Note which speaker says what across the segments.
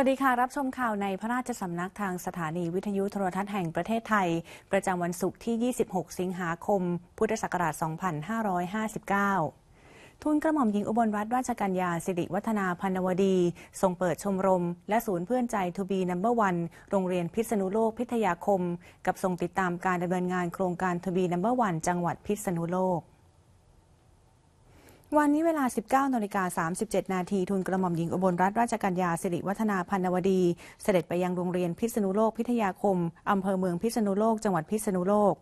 Speaker 1: วัสดีค่ะรับชมข่าวในพระราชสำนักทางสถานีวิทยุโทรทัศน์แห่งประเทศไทย ประจำวันศุกร์ที่ 26 สิงหาคม พุทธศักราช 2559 ทุนกระหม่อมหญิงอุบลรัตนราชกัญญาสิริวัฒนาพันวดี ทรงเปิดชมรม และศูนย์เพื่อนใจทูบีนัมเบอร์วัน โรงเรียนพิษณุโลกพิทยาคม กับทรงติดตามการดำเนินงานโครงการทูบีนัมเบอร์วันจังหวัดพิษณุโลกวันนี้เวลา 19นาฬิกา37 นาทีทุนกระหม่อมหญิงอบลรัตนราชกัญญา สิริวัฒนาพันวดี เสด็จไปยังโรงเรียนพิษณุโลกพิทยาคม อำเภอเมืองพิษณุโลกจังหวัดพิษณุโลก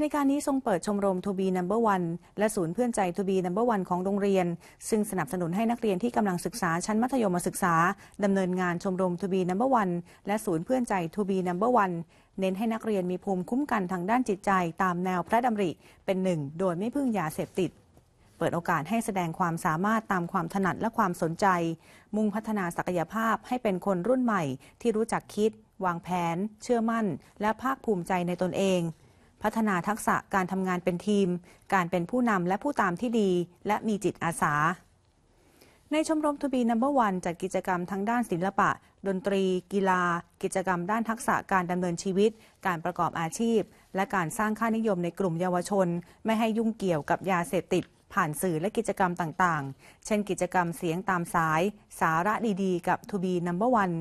Speaker 1: ในการนี้ทรงเปิดชมรมทูบีนัมเบอร์วันและศูนย์เพื่อนใจทูบีนัมเบอร์วันของโรงเรียน ซึ่งสนับสนุนให้นักเรียนที่กำลังศึกษาชั้นมัธยมศึกษาดำเนินงานชมรมทูบีนัมเบอร์วันและศูนย์เพื่อนใจทูบีนัมเบอร์วันเน้นให้นักเรียนมีภูมิคุ้มกันทางด้านจิตใจตามแนวพระดำริ เป็นหนึ่งโดยไม่พึ่งยาเสพติดเปิดโอกาสให้แสดงความสามารถตามความถนัดและความสนใจ มุ่งพัฒนาศักยภาพให้เป็นคนรุ่นใหม่ที่รู้จักคิด วางแผน เชื่อมั่น และภาคภูมิใจในตนเอง พัฒนาทักษะการทำงานเป็นทีม การเป็นผู้นำและผู้ตามที่ดี และมีจิตอาสา ในชมรมทูบีนัมเบอร์วันจัดกิจกรรมทั้งด้านศิลปะ ดนตรี กีฬา กิจกรรม ด้านทักษะการดำเนินชีวิต การประกอบอาชีพ และการสร้างค่านิยมในกลุ่มเยาวชน ไม่ให้ยุ่งเกี่ยวกับยาเสพติดผ่านสื่อและกิจกรรมต่างๆ เช่นกิจกรรมเสียงตามสาย สาระดีๆ กับทูบีนัมเบอร์วัน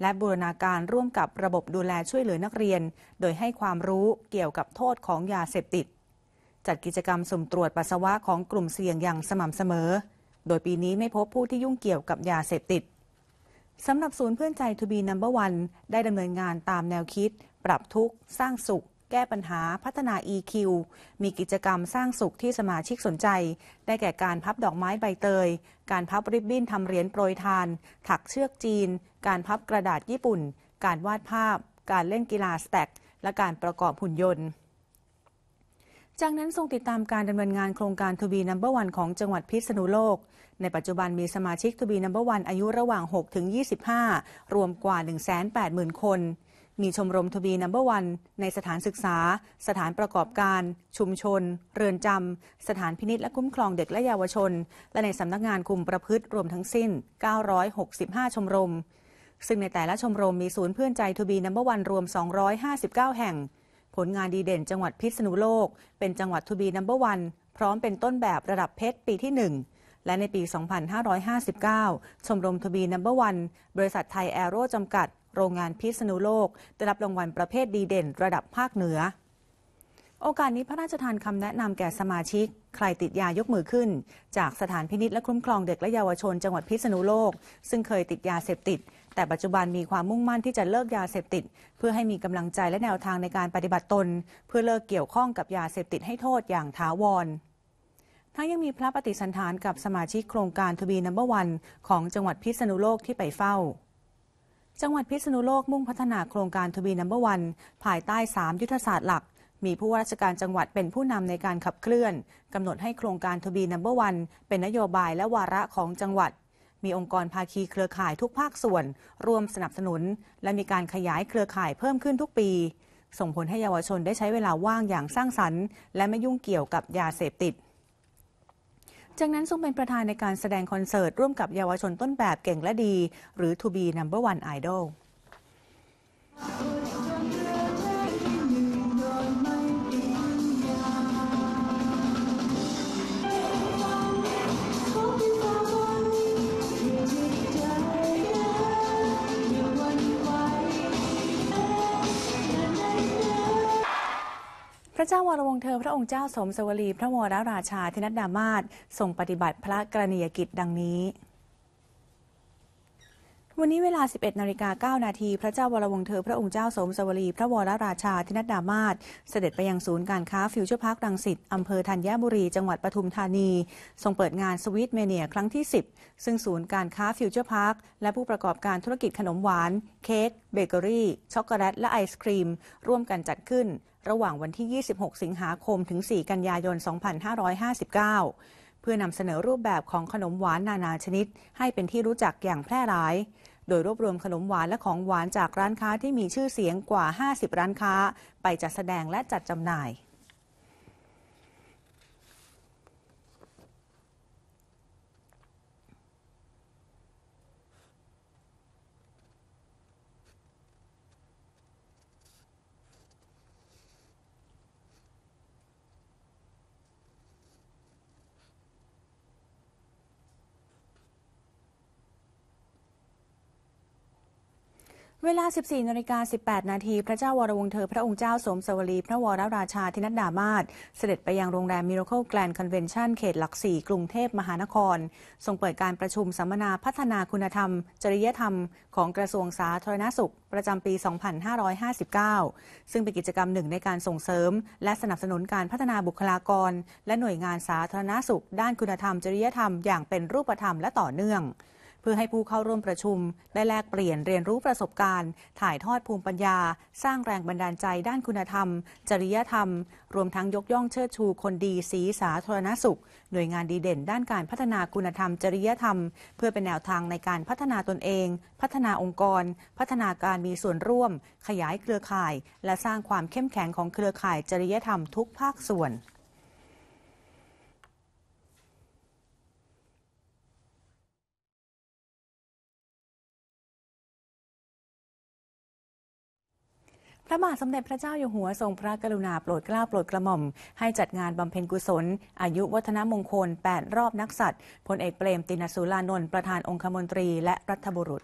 Speaker 1: และบูรณาการร่วมกับระบบดูแลช่วยเหลือนักเรียน โดยให้ความรู้เกี่ยวกับโทษของยาเสพติด จัดกิจกรรมสุ่มตรวจปัสสาวะของกลุ่มเสี่ยงอย่างสม่ำเสมอ โดยปีนี้ไม่พบผู้ที่ยุ่งเกี่ยวกับยาเสพติดสำหรับศูนย์เพื่อนใจทูบีนัมเบอร์วันได้ดำเนินงานตามแนวคิด ปรับทุกข์สร้างสุขแก้ปัญหาพัฒนา EQ มีกิจกรรมสร้างสุขที่สมาชิกสนใจ ได้แก่การพับดอกไม้ใบเตย การพับริบบิ้นทำเหรียญโปรยทาน ถักเชือกจีน การพับกระดาษญี่ปุ่น การวาดภาพ การเล่นกีฬาสแต็ก และการประกอบหุ่นยนต์ จากนั้นทรงติดตามการดำเนินงานโครงการทูบีนัมเบอร์วันของจังหวัดพิษณุโลก ในปัจจุบันมีสมาชิกทูบีนัมเบอร์วันอายุระหว่าง6ถึง25 รวมกว่า180,000คนมีชมรมทวีนัมเบอร์วันในสถานศึกษา สถานประกอบการ ชุมชน เรือนจำสถานพินิษและคุ้มครองเด็กและเยาวชน และในสำนักงานคุมประพฤติรวมทั้งสิ้น 965 ชมรม ซึ่งในแต่ละชมรมมีศูนย์เพื่อนใจทวีนัมเบอร์วันรวม 259 แห่ง ผลงานดีเด่นจังหวัดพิษณุโลก เป็นจังหวัดทวีนัมเบอร์วันพร้อมเป็นต้นแบบระดับเพชรปีที่ 1 และในปี 2559 ชมรมทวีนัมเบอร์วันบริษัทไทยแอโร่จำกัดโรงงานพิษณุโลกได้รับรางวัลประเภทดีเด่นระดับภาคเหนือ โอกาสนี้พระราชทานคำแนะนำแก่สมาชิก ใครติดยายกมือขึ้น จากสถานพินิษและคุ้มครองเด็กและเยาวชน จังหวัดพิษณุโลก ซึ่งเคยติดยาเสพติด แต่ปัจจุบันมีความมุ่งมั่นที่จะเลิกยาเสพติด เพื่อให้มีกำลังใจและแนวทางในการปฏิบัติตน เพื่อเลิกเกี่ยวข้องกับยาเสพติดให้โทษอย่างถาวร ทั้งยังมีพระปฏิสันถานกับสมาชิกโครงการทบีนัมเบอร์วันของจังหวัดพิษณุโลกที่ไปเฝ้าจังหวัดพิษณุโลกมุ่งพัฒนาโครงการทวีนัมเบอร์วันภายใต้ 3 ยุทธศาสตร์หลัก มีผู้ว่าราชการจังหวัดเป็นผู้นำในการขับเคลื่อนกำหนดให้โครงการทวีนัมเบอร์วันเป็นนโยบายและวาระของจังหวัด มีองค์กรภาคีเครือข่ายทุกภาคส่วนร่วมสนับสนุน และมีการขยายเครือข่ายเพิ่มขึ้นทุกปี ส่งผลให้เยาวชนได้ใช้เวลาว่างอย่างสร้างสรรค์และไม่ยุ่งเกี่ยวกับยาเสพติดจากนั้นทรงเป็นประธานในการแสดงคอนเสิร์ต ร่วมกับเยาวชนต้นแบบเก่งและดี หรือ To Be Number One Idol ระเจ้าวรวงเธอพระองค์เจ้าสมสวรี พระวรราชาธินัดดามาศทรงปฏิบัติพระกรณียกิจดังนี้วันนี้เวลา 11นาฬิกา9นาที พระเจ้าวรวงเธอ พระองค์เจ้า สมสวรี พระวรราชาธินัดดามาศเสด็จไปยังศูนย์การค้าฟิวเจอร์พาร์ครังสิตอำเภอธัญบุรี จังหวัดปทุมธานี ทรงเปิดงานสวิตเมเนียครั้งที่ 10 ซึ่งศูนย์การค้าฟิวเจอร์พาร์คและผู้ประกอบการธุรกิจขนมหวาน เค้กเบเกอรี่ช็อกโกแลตและไอศครีม ร่วมกันจัดขึ้น ระหว่างวันที่ 26 สิงหาคมถึง4กันยายน 2559 เพื่อนำเสนอรูปแบบของขนมหวานนานาชนิด ให้เป็นที่รู้จักอย่างแพร่หลายโดยรวบรวมขนมหวานและของหวานจากร้านค้าที่มีชื่อเสียงกว่า 50 ร้านค้า ไปจัดแสดงและจัดจำหน่ายเวลา 14 นาฬิกา18 นาทีพระเจ้าวรวงเธอ พระองค์เจ้าสมสวรีพระวรราชาธินัดดามาศเสด็จไปยังโรงแรมมิราเคิลแกลนด์คอนเวนชั่น เขตหลักสี่ กรุงเทพมหานคร ทรงเปิดการประชุมสัมมนาพัฒนาคุณธรรม จริยธรรม ของกระทรวงสาธารณสุข ประจำปี 2559 ซึ่งเป็นกิจกรรมหนึ่งในการส่งเสริม และสนับสนุนการพัฒนาบุคลากร และหน่วยงานสาธารณสุข ด้านคุณธรรม จริยธรรมอย่างเป็นรูปธรรมและต่อเนื่องเพื่อให้ผู้เข้าร่วมประชุม ได้แลกเปลี่ยนเรียนรู้ประสบการณ์ ถ่ายทอดภูมิปัญญา สร้างแรงบันดาลใจด้านคุณธรรม จริยธรรม รวมทั้งยกย่องเชิดชู คนดีสีสาธารณสุข หน่วยงานดีเด่นด้านการพัฒนาคุณธรรมจริยธรรม เพื่อเป็นแนวทางในการพัฒนาตนเอง พัฒนาองค์กร พัฒนาการมีส่วนร่วม ขยายเครือข่าย และสร้างความเข้มแข็งของเครือข่ายจริยธรรมทุกภาคส่วนระบาทสมเด็จพระเจ้าอยู่หัวทรงพระกรุณาโปรดเกล้าโปรดกระหม่อม ให้จัดงานบำเพ็ญกุศล อายุวัฒนมงคล 8 รอบนักสัตว์พลเอกเปรมตินสุรานนท์ประธานองคมนตรีและรัฐบุรุษ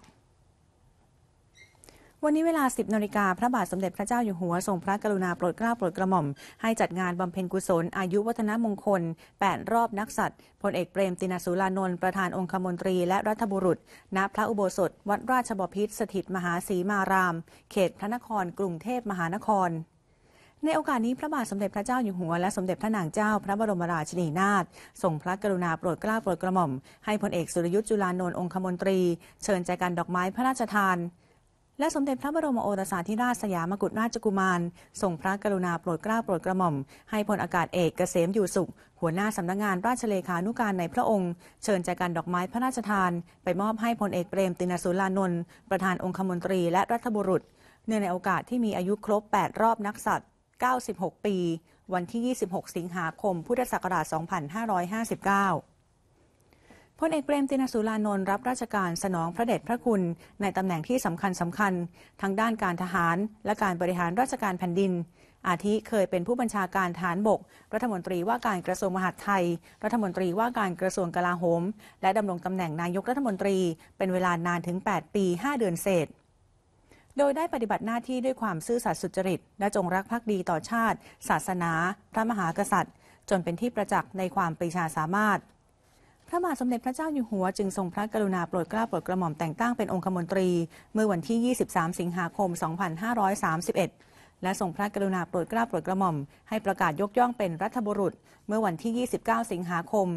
Speaker 1: วันนี้เวลา 10นาฬิกาพระบาทสมเด็จพระเจ้าอยู่หัวทรงพระกรุณา โปรดเกล้าโปรดกระหม่อม ให้จัดงานบำเพ็ญกุศลอายุวัฒนมงคล 8 รอบนักสัตว์พลเอกเปรมตินสุรานนท์ประธานองคมนตรีและรัฐบุรุษ ณพระอุโบสถวัดราชบพิตรสถิตมหาศรีมาราม เขตพระนคร กรุงเทพมหานคร ในโอกาสนี้พระบาทสมเด็จพระเจ้าอยู่หัวและสมเด็จพระนางเจ้าพระบรมราชินีนาถทรงพระกรุณาโปรดเกล้าโปรดกระหม่อมให้พลเอกสุรยุทธ์จุลานนท์องคมนตรี เชิญใจกันดอกไม้พระราชทานและสมเด็จพระบรมโอรสาธิราชสยามกุฎราชกุมารส่งพระกรุณาโปรดเกล้าโปรดกระหม่อม ให้พลอากาศเอกเกษมอยู่สุข หัวหน้าสำนักงงานราชเลขานุการในพระองค์เชิญแจกันดอกไม้พระราชทานไปมอบให้พลเอกเปรมตินสุลานนท์ประธานองคมนตรีและรัฐบุรุษเนื่องในโอกาสที่มีอายุครบ 8 รอบนักสัตว์ 96 ปี วันที่ 26 สิงหาคมพุทธศักราช2559พลเอกเปรมตินสุรานนท์รับราชการสนองพระเดชพระคุณ ในตำแหน่งที่สำคัญสำคัญ ทั้งด้านการทหาร และการบริหารราชการแผ่นดิน อาทิเคยเป็นผู้บัญชาการฐานบกรัฐมนตรีว่าการกระทรวงมหาดไทยรัฐมนตรีว่าการกระทรวงกลาโหม และดำรงตำแหน่งนายกรัฐมนตรี เป็นเวลานานถึง 8 ปี 5 เดือนเศษ โดยได้ปฏิบัติหน้าที่ด้วยความซื่อสัตย์สุจริตและจงรักภักดีต่อชาติ ศาสนา พระมหากษัตริย์ จนเป็นที่ประจักษ์ในความปรีชาสามารถพระบาทสมเด็จพระเจ้าอยู่หัวจึงทรงพระกรุณาโปรดเกล้าโปรดกระหม่อมแต่งตั้งเป็นองคมนตรี เมื่อวันที่ 23 สิงหาคม 2531 และทรงพระกรุณาโปรดเกล้าโปรดกระหม่อมให้ประกาศยกย่องเป็นรัฐบุรุษ เมื่อวันที่ 29 สิงหาคม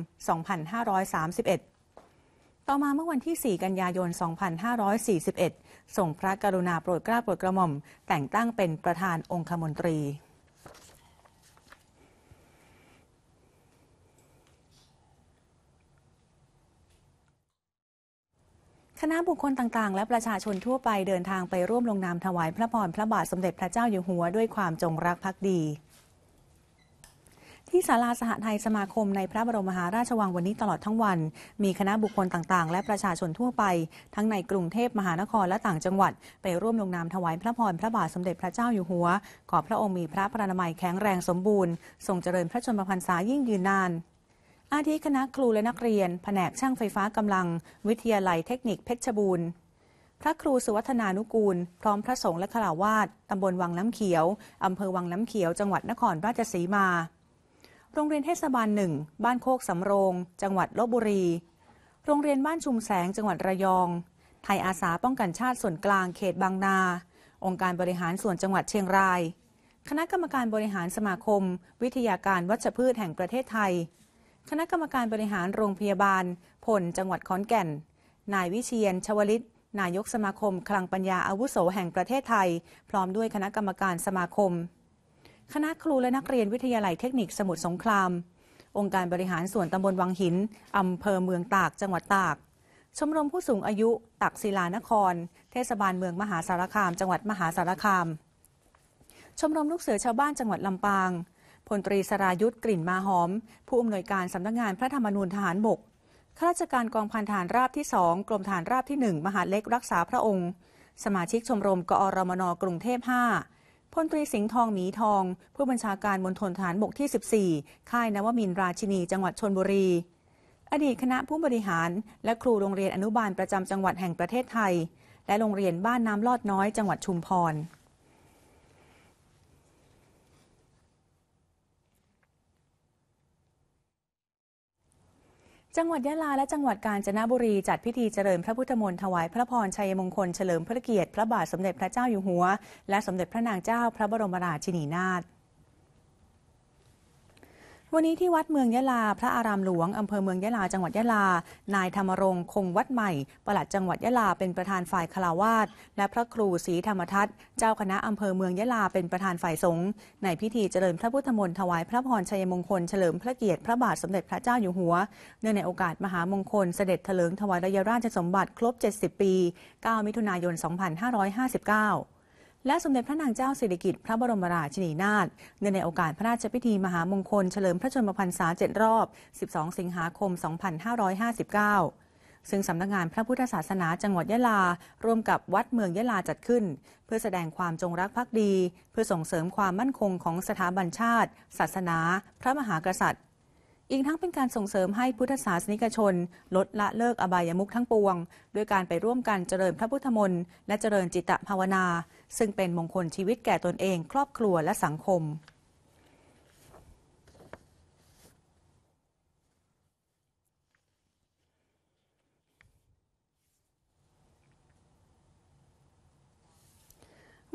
Speaker 1: 2531 ต่อมาเมื่อวันที่ 4 กันยายน 2541ส่งพระกรุณาโปรดเกล้าโปรดกระหม่อมแต่งตั้งเป็นประธานองคมนตรีคณะบุคคลต่างๆ และประชาชนทั่วไปเดินทางไปร่วมลงนามถวายพระพรพระบาทสมเด็จพระเจ้าอยู่หัวด้วยความจงรักภักดี ที่ศาลาสหไทยสมาคมในพระบรมมหาราชวังวันนี้ตลอดทั้งวัน มีคณะบุคคลต่างๆ และประชาชนทั่วไปทั้งในกรุงเทพมหานครและต่างจังหวัดไปร่วมลงนามถวายพระพรพระบาทสมเด็จพระเจ้าอยู่หัว ขอพระองค์มีพระพรรนามัยแข็งแรงสมบูรณ์ทรงเจริญพระชนมพรรษายิ่งยืนนานอาทิคณะครูและนักเรียน แผนกช่างไฟฟ้ากำลังวิทยาลัยเทคนิคเพชรบูรณ์ พระครูสุวัฒนานุกูลพร้อมพระสงฆ์และขราวาสตำบลวังน้ำเขียวอำเภอวังน้ำเขียวจังหวัดนครราชสีมา โรงเรียนเทศบาลหนึ่งบ้านโคกสำโรงจังหวัดลบบุรี โรงเรียนบ้านชุมแสงจังหวัดระยอง ไทยอาสาป้องกันชาติส่วนกลาง เขตบางนา องค์การบริหารส่วนจังหวัดเชียงราย คณะกรรมการบริหารสมาคม วิทยาการวัชพืชแห่งประเทศไทยคณะกรรมการบริหารโรงพยาบาลพลจังหวัดขอนแก่น นายวิเชียนชวลิต นายกสมาคม คลังปัญญาอาวุโสแห่งประเทศไทย พร้อมด้วยคณะกรรมการสมาคม คณะครูและนักเรียนวิทยาลัยเทคนิคสมุทรสงคราม องค์การบริหารส่วนตำบลวังหินอำเภอเมืองตากจังหวัดตากชมรมผู้สูงอายุ ตักศิลานคร เทศบาลเมืองมหาสารคามจังหวัดมหาสารคาม ชมรมลูกเสือชาวบ้านจังหวัดลำปางพลตรีสรายุทธ์กลิ่นมาหอม ผู้อำนวยการสำนักงานพระธรรมนูญทหารบกข้าราชการกองพันฐานราบที่สองกรมฐานราบที่หนึ่งมหาเล็กรักษาพระองค์ สมาชิกชมรมกอรมนกรุงเทพห้าพลตรีสิงห์ทองหมีทอง ผู้บัญชาการมณฑลฐานบกที่ 14 ค่ายนวมินราชินีจังหวัดชนบุรี อดีตคณะผู้บริหาร และครูโรงเรียนอนุบาลประจำจังหวัดแห่งประเทศไทย และโรงเรียนบ้านน้ำลอดน้อยจังหวัดชุมพรจังหวัดยะลาและจังหวัดกาญจนบุรีจัดพิธีเจริญพระพุทธมนต์ถวายพระพรชัยมงคลเฉลิมพระเกียรติพระบาทสมเด็จพระเจ้าอยู่หัวและสมเด็จพระนางเจ้าพระบรมราชินีนาถวันนี้ที่วัดเมืองยะลา พระอารามหลวงอำเภอเมืองยะลา จังหวัดยะลา นายธรรมรงคงวัดใหม่ ประหลัดจังหวัดยะลาเป็นประธานฝ่ายคลาวาสและพระครูศรีธรรมทัตเจ้าคณะอำเภอเมืองยะลา เป็นประธานฝ่ายสงฆ์ในพิธีเจริญพระพุทธมนต์ถวายพระพรชัยมงคลเฉลิมพระเกียรติพระบาทสมเด็จพระเจ้าอยู่หัว เนื่องในโอกาสมหามงคลเสด็จเถลิงถวายรยราชสมบัติครบ 70 ปี 9 มิถุนายน 2559และสมเด็จพระนางเจ้าสิริกิติ์พระบรมราชินีนาถเนื่องในโอกาสพระราชพิธีมหามงคลเฉลิมพระชนมพรรษาเจ็ดรอบ 12 สิงหาคม 2559 ซึ่งสำนักงานพระพุทธศาสนาจังหวัดยะลา ร่วมกับวัดเมืองยะลาจัดขึ้น เพื่อแสดงความจงรักภักดี เพื่อส่งเสริมความมั่นคงของสถาบันชาติ ศาสนา พระมหากษัตริย์อีกทั้งเป็นการส่งเสริมให้พุทธศาสนิกชน ลดละเลิกอบายามุขทั้งปวง ด้วยการไปร่วมกันเจริญพระพุทธมนต์และเจริญจิตตภาวนา ซึ่งเป็นมงคลชีวิตแก่ตนเอง ครอบครัวและสังคม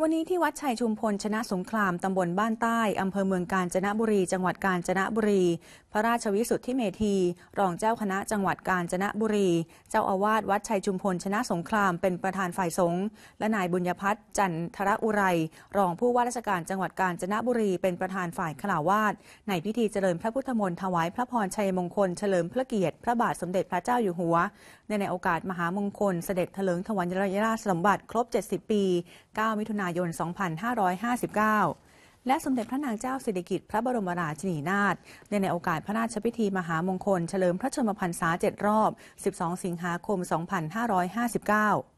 Speaker 1: วันนี้ที่วัดชัยชุมพลชนะสงครามตำบลบ้านใต้อำเภอเมืองกาญจนบุรี จังหวัดกาญจนบุรี พระราชวิสุทธิเมธีรองเจ้าคณะจังหวัดกาญจนบุรี เจ้าอาวาสวัดชัยชุมพลชนะสงครามเป็นประธานฝ่ายสงฆ์และนายบุญยพัฒน์จันทรอุไรรองผู้ว่าราชการจังหวัดกาญจนบุรี เป็นประธานฝ่ายขลาวาดในพิธีเจริญพระพุทธมนต์ถวายพระพรชัยมงคลเฉลิมพระเกียรติพระบาทสมเด็จพระเจ้าอยู่หัว ในโอกาสมหามงคลเสด็จเถลิงถวัลยราชสมบัติ ครบ 70 ปี9มิถุนายายน2559 และสมเด็จพระนางเจ้าสิริกิติ์พระบรมราชินีนาถในในโอกาสพระราชพิธีมหามงคลเฉลิมพระชนมพรรษา7 รอบ 12 สิงหาคม 2559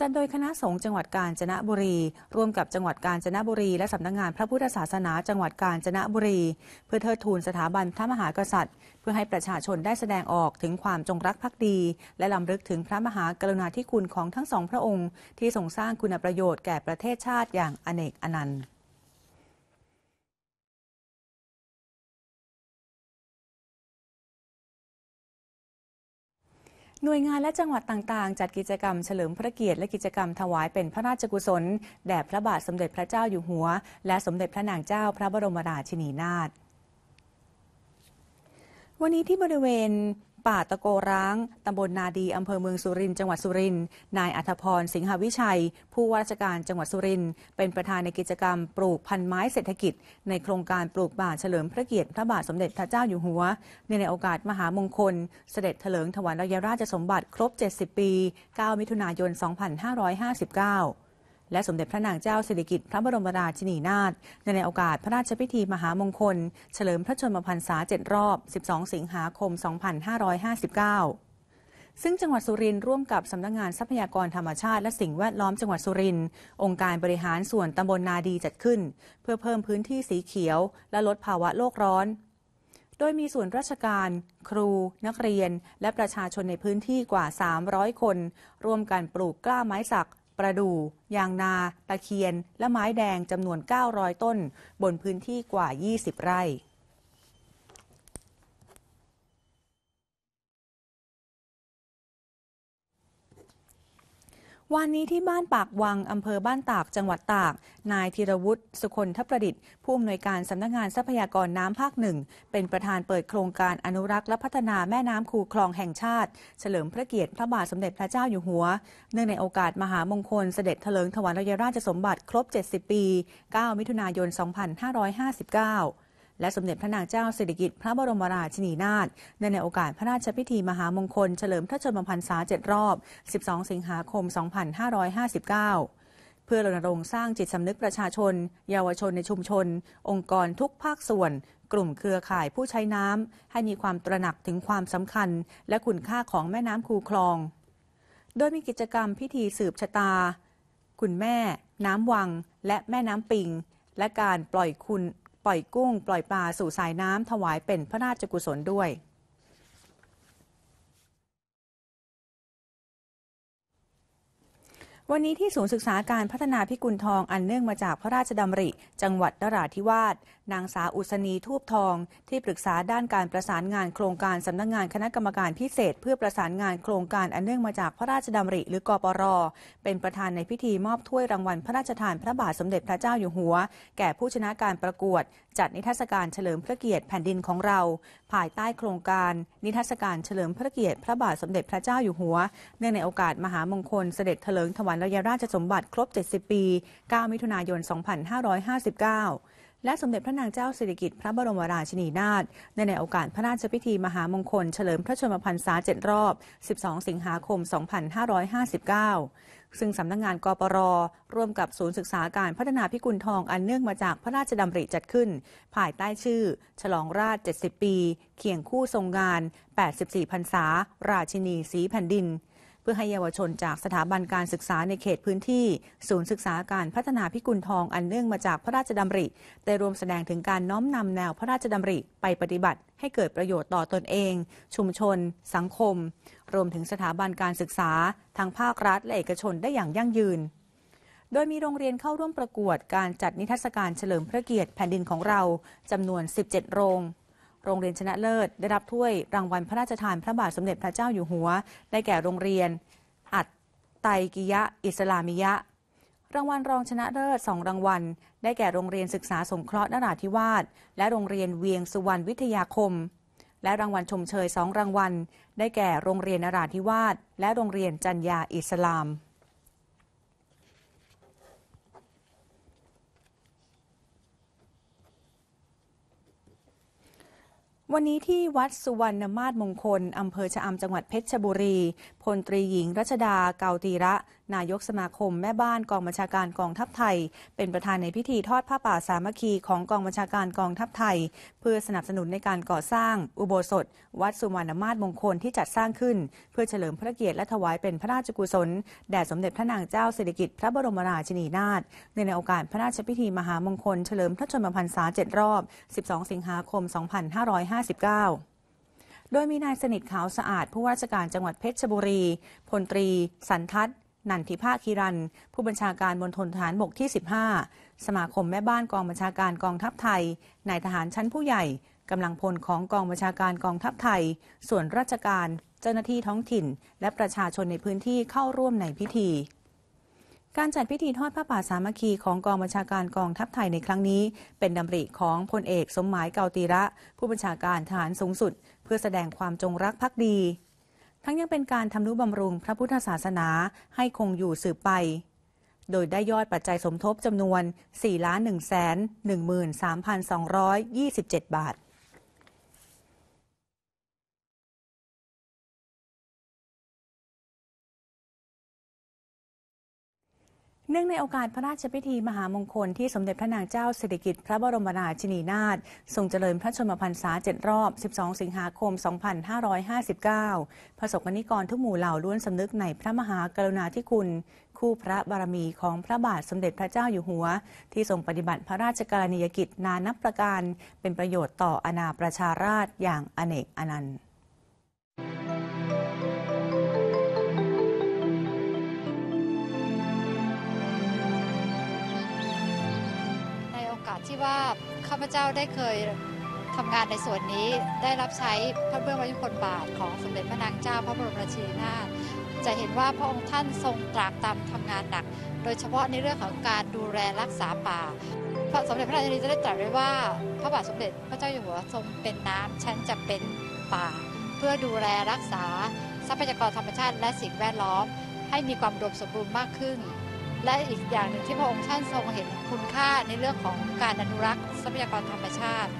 Speaker 1: จัดโดยคณะสงฆ์จังหวัดกาญจนบุรีร่วมกับจังหวัดกาญจนบุรี และสำนักงงานพระพุทธศาสนา จังหวัดกาญจนบุรี เพื่อเทิดทูนสถาบันพระมหากษัตริย์ เพื่อให้ประชาชนได้แสดงออกถึงความจงรักภักดีและลำลึกถึงพระมหากรุณาธิคุณของทั้งสองพระองค์ที่ทรงสร้างคุณประโยชน์แก่ประเทศชาติอย่างอเนกอนันต์หน่วยงานและจังหวัดต่างๆ จัดกิจกรรมเฉลิมพระเกียรติและกิจกรรมถวายเป็นพระราชกุศล แด่พระบาทสมเด็จพระเจ้าอยู่หัว และสมเด็จพระนางเจ้าพระบรมราชินีนาถวันนี้ที่บริเวณป่าตะโกร้าง ตำบลนาดี อำเภอเมืองสุรินทร์ จังหวัดสุรินทร์ นายอัธพร สิงหวิชัย ผู้ว่าราชการจังหวัดสุรินทร์ เป็นประธานในกิจกรรมปลูกพันธุ์ไม้เศรษฐกิจ ในโครงการปลูกป่าเฉลิมพระเกียรติพระบาทสมเด็จพระเจ้าอยู่หัว ในในโอกาสมหามงคล เสด็จเถลิงถวัลยราชสมบัติครบ 70 ปี 9 มิถุนายน 2559และสมเด็จพระนางเจ้าสิริกิติ์พระบรมราชินีนาถในโอกาสพระราชพิธีมหามงคล เฉลิมพระชนมพรรษา7รอบ 12 สิงหาคม 2559 ซึ่งจังหวัดสุรินทร์ร่วมกับสำนักงงานทรัพยากรธรรมชาติและสิ่งแวดล้อมจังหวัดสุรินทร์องค์การบริหารส่วนตำบลนาดีจัดขึ้น เพื่อเพิ่มพื้นที่สีเขียว และลดภาวะโลกร้อน โดยมีส่วนราชการ ครู นักเรียน และประชาชนในพื้นที่กว่า 300 คนร่วมกันปลูกกล้าไม้สักประดู่ยางนา ตะเคียน และไม้แดง จำนวน 900 ต้น บนพื้นที่กว่า 20 ไร่วันนี้ที่บ้านปากวัง อำเภอบ้านตาก จังหวัดตาก นายธีรวุฒิ สุคนทประดิษฐ์ ผู้อำนวยการสำนักงงานทรัพยากรน้ำภาคหนึ่ง เป็นประธานเปิดโครงการอนุรักษ์และพัฒนาแม่น้ำคูคลองแห่งชาติ เฉลิมพระเกียรติพระบาทสมเด็จพระเจ้าอยู่หัว เนื่องในโอกาสมหามงคลเสด็จเถลิงถวัลยราชสมบัติครบ 70 ปี 9 มิถุนายน 2559และสมเด็จพระนางเจ้าสิริกิติ์พระบรมราชินีนาถในโอกาสพระราชพิธีมหามงคล เฉลิมพระชนมพรรษาเจ็ดรอบ 12 สิงหาคม 2559 เพื่อรณรงค์สร้างจิตสำนึกประชาชน เยาวชนในชุมชน องค์กรทุกภาคส่วน กลุ่มเครือข่ายผู้ใช้น้ำให้มีความตระหนักถึงความสำคัญ และคุณค่าของแม่น้ำคูคลอง โดยมีกิจกรรมพิธีสืบชะตาคุณแม่ น้ำวัง และแม่น้ำปิง และการปล่อยคุณปล่อยกุ้งปล่อยปลาสู่สายน้ำถวายเป็นพระราชกุศลด้วยวันนี้ที่ศูนย์ศึกษาการพัฒนาพิกุลทองอันเนื่องมาจากพระราชดำริ จังหวัดนราธิวาสนางสาอุศนีทูบทองที่ปรึกษาด้านการประสานงานโครงการสำนักงงานคณะกรรมการพิเศษ เพื่อประสานงานโครงการอันเนื่องมาจากพระราชดำริหรือกปรเป็นประธานในพิธีมอบถ้วยรางวัลพระราชทานพระบาทสมเด็จพระเจ้าอยู่หัว แก่ผู้ชนะการประกวด จัดนิทรรศการเฉลิมพระเกียรติแผ่นดินของเราภายใต้โครงการ นิทรรศการเฉลิมพระเกียรติ พระบาทสมเด็จพระเจ้าอยู่หัวเนื่องในโอกาสมหามงคลเสด็จเถลิงถวัารระยะราชสมบัติครบ 70 ปี 9 มิถุนายน 2559 และสมเด็จพระนางเจ้าสิริกิติ์พระบรมราชินีนาถในในโอกาสพระราชพิธีมหามงคล เฉลิมพระชนมพรรษา7รอบ 12 สิงหาคม 2559 ซึ่งสำนักงงานกปรร่วมกับศูนย์ศึกษาการพัฒนาพิกุลทองอันเนื่องมาจากพระราชดำริจัดขึ้น ภายใต้ชื่อ ฉลองราช70ปีเคียงคู่ทรงงาน 84 พรรษา ราชินีสีแผ่นดินพื่อให้เยาวชนจากสถาบันการศึกษาในเขตพื้นที่ ศูนย์ศึกษาการพัฒนาพิกุลทองอันเนื่องมาจากพระราชดำริได้รวมแสดงถึงการน้อมนำแนวพระราชดำริไปปฏิบัติให้เกิดประโยชน์ต่อตนเอง ชุมชน สังคม รวมถึงสถาบันการศึกษาทางภาครัฐและเอกชนได้อย่างยั่งยืน โดยมีโรงเรียนเข้าร่วมประกวด การจัดนิทรรศการเฉลิมพระเกียรติแผ่นดินของเราจำนวน 17 โรงโรงเรียนชนะเลิศได้รับถ้วยรางวัลพระราชทานพระบาทสมเด็จพระเจ้าอยู่หัว ได้แก่โรงเรียนอัดไตกิยะอิสลามิยะ รางวัลรองชนะเลิศสองรางวัล ได้แก่โรงเรียนศึกษาสงเคราะห์นราธิวาสและโรงเรียนเวียงสุวรรณวิทยาคม และรางวัลชมเชยสองรางวัล ได้แก่โรงเรียนนราธิวาสและโรงเรียนจันยาอิสลามวันนี้ที่วัดสุวรรณมาศมงคล อำเภอชะอำจังหวัดเพชรบุรีพลตรีหญิง รัชดาเกาตีระ นายกสมาคมแม่บ้านกองบัญชาการกองทัพไทย เป็นประธานในพิธีทอดผ้าป่าสามัคคีของกองบัญชาการกองทัพไทย เพื่อสนับสนุนในการก่อสร้างอุโบสถ วัดสุวรรณมาศมงคลที่จัดสร้างขึ้น เพื่อเฉลิมพระเกียรติและถวายเป็นพระราชกุศลแด่สมเด็จพระนางเจ้าสิริกิติ์พระบรมราชินีนาถในโอกาสพระราชพิธีมหามงคลเฉลิมพระชนมพรรษา7รอบ 12 สิงหาคม 2559โดยมีนายสนิทขาวสะอาดผู้ว่าราชการจังหวัดเพชรบุรีพลตรีสันทัศน์ นันทิภาคีรัน ผู้บัญชาการมณฑลทหารบกที่ 15 สมาคมแม่บ้านกองบัญชาการกองทัพไทยนายทหารชั้นผู้ใหญ่กำลังพลของกองบัญชาการกองทัพไทย ส่วนราชการ เจ้าหน้าที่ท้องถิ่น และประชาชนในพื้นที่เข้าร่วมในพิธี การจัดพิธีทอดผ้าป่าสามัคคีของกองบัญชาการกองทัพไทยในครั้งนี้ เป็นดำริของพลเอกสมหมายเกาตีระ ผู้บัญชาการทหารสูงสุดเพื่อแสดงความจงรักภักดี ทั้งยังเป็นการทำนุบำรุงพระพุทธศาสนาให้คงอยู่สืบไป โดยได้ยอดปัจจัยสมทบจำนวน 4 1 1 3 2 2 7 บาทเนื่องในโอกาสพระราชพิธีมหามงคลที่สมเด็จพระนางเจ้าสิริกิติ์พระบรมราชินีนาถทรงเจริญพระชนมพรรษาเจ็ดรอบ 12 สิงหาคม 2559ประสบกนิกรทุกหมู่เหล่าล้วนสำนึกในพระมหากรุณาธิคุณ คู่พระบารมีของพระบาทสมเด็จพระเจ้าอยู่หัว ที่ทรงปฏิบัติพระราชกรณียกิจนานับประการเป็นประโยชน์ต่ออาณาประชาราษอย่างอเนกอนันต์ที่ว่าข้าพเจ้าได้เคยทำงานในส่วนนี้ ได้รับใช้พระเบื้องวยุคลบาทของสมเด็จพระนางเจ้าพระบรมราชินีนาถจะเห็นว่าพระองค์ท่านทรงตรากตามทำงานหนัก โดยเฉพาะในเรื่องของการดูแลรักษาป่าพระสมเด็จพระราชินีจะได้ตรัสไว้ว่า พระบาทสมเด็จพระเจ้าอยู่หัวทรงเป็นน้ำฉันจะเป็นป่า เพื่อดูแลรักษา ทรัพยากรธรรมชาติ และสิ่งแวดล้อม ให้มีความอุดมสมบูรณ์มากขึ้นและอีกอย่างหนึ่งที่พระองค์ท่านทรงเห็นคุณค่าในเรื่องของการอนุรักษ์ ทรัพยากรธรรมชาติ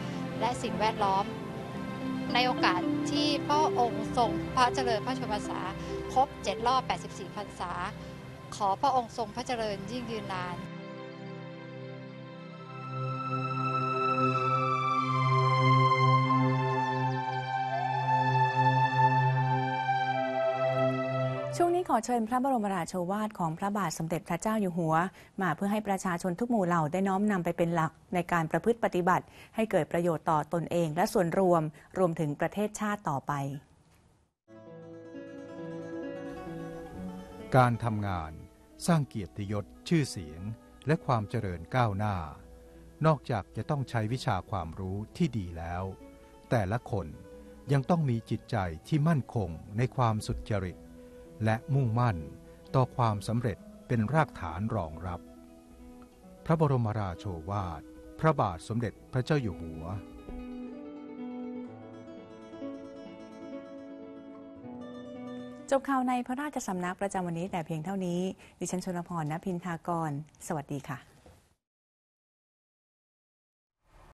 Speaker 1: และสิ่งแวดล้อม ในโอกาสที่พระองค์ทรงพระเจริญพระชนมพรรษาครบ 7 รอบ 84พรรษา ขอพระองค์ทรงพระเจริญยิ่งยืนนานอเชิญพระบรมราโชวาทของพระบาทสมเด็จพระเจ้าอยู่หัวมาเพื่อให้ประชาชนทุกหมู่เหล่าได้น้อมนำไปเป็นหลักในการประพฤติปฏิบัติให้เกิดประโยชน์ต่อตนเอง และส่วนรวมรวมถึงประเทศชาติต่อไป การทำงานสร้างเกียรติยศชื่อเสียงและความเจริญก้าวหน้า นอกจากจะต้องใช้วิชาความรู้ที่ดีแล้ว แต่ละคนยังต้องมีจิตใจที่มั่นคงในความสุจริตและมุ่งมั่นต่อความสำเร็จเป็นรากฐานรองรับ พระบรมราโชวาท พระบาทสมเด็จพระเจ้าอยู่หัว จบข่าวในพระราชสำนักประจำวันนี้แต่เพียงเท่านี้ ดิฉันชนพรณพินทากร สวัสดีค่ะ